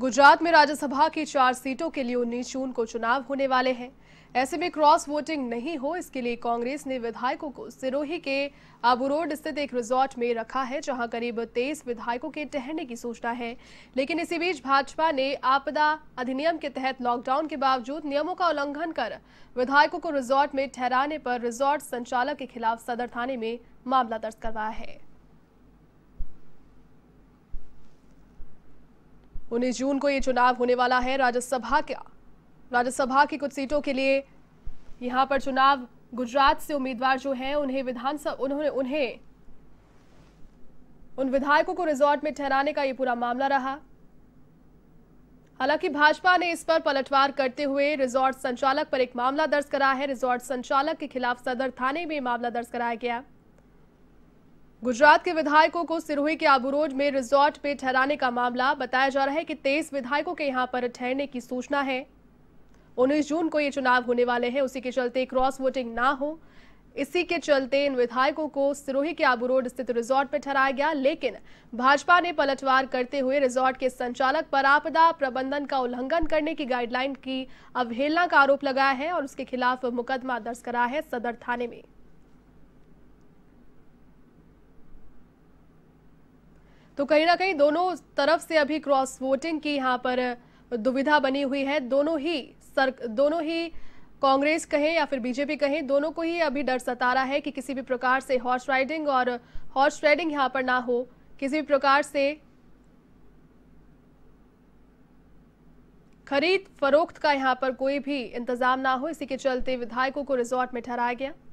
गुजरात में राज्यसभा की चार सीटों के लिए उन्नीस जून को चुनाव होने वाले हैं ऐसे में क्रॉस वोटिंग नहीं हो इसके लिए कांग्रेस ने विधायकों को सिरोही के आबू स्थित एक रिजॉर्ट में रखा है जहां करीब तेईस विधायकों के ठहरने की सूचना है लेकिन इसी बीच भाजपा ने आपदा अधिनियम के तहत लॉकडाउन के बावजूद नियमों का उल्लंघन कर विधायकों को रिजॉर्ट में ठहराने पर रिजॉर्ट संचालक के खिलाफ सदर थाने में मामला दर्ज करवाया है उन्नीस जून को ये चुनाव होने वाला है राज्यसभा का राज्यसभा की कुछ सीटों के लिए यहाँ पर चुनाव गुजरात से उम्मीदवार जो हैं उन्हें विधानसभा उन्होंने उन्हें उन विधायकों को रिजॉर्ट में ठहराने का ये पूरा मामला रहा हालांकि भाजपा ने इस पर पलटवार करते हुए रिजॉर्ट संचालक पर एक मामला दर्ज करा है रिजॉर्ट संचालक के खिलाफ सदर थाने में मामला दर्ज कराया गया गुजरात के विधायकों को सिरोही के आबूरोड में रिजॉर्ट पे ठहराने का मामला बताया जा रहा है कि तेईस विधायकों के यहां पर ठहरने की सूचना है 19 जून को ये चुनाव होने वाले हैं उसी के चलते क्रॉस वोटिंग ना हो इसी के चलते इन विधायकों को सिरोही के आबू रोड स्थित रिजॉर्ट पर ठहराया गया लेकिन भाजपा ने पलटवार करते हुए रिजॉर्ट के संचालक पर आपदा प्रबंधन का उल्लंघन करने की गाइडलाइन की अवहेलना का आरोप लगाया है और उसके खिलाफ मुकदमा दर्ज करा है सदर थाने में तो कहीं ना कहीं दोनों तरफ से अभी क्रॉस वोटिंग की यहाँ पर दुविधा बनी हुई है दोनों ही सर दोनों ही कांग्रेस कहें या फिर बीजेपी कहें दोनों को ही अभी डर सता रहा है कि किसी भी प्रकार से हॉर्स राइडिंग और हॉर्स राइडिंग यहाँ पर ना हो किसी भी प्रकार से खरीद फरोख्त का यहाँ पर कोई भी इंतजाम ना हो इसी के चलते विधायकों को रिजॉर्ट में ठहराया गया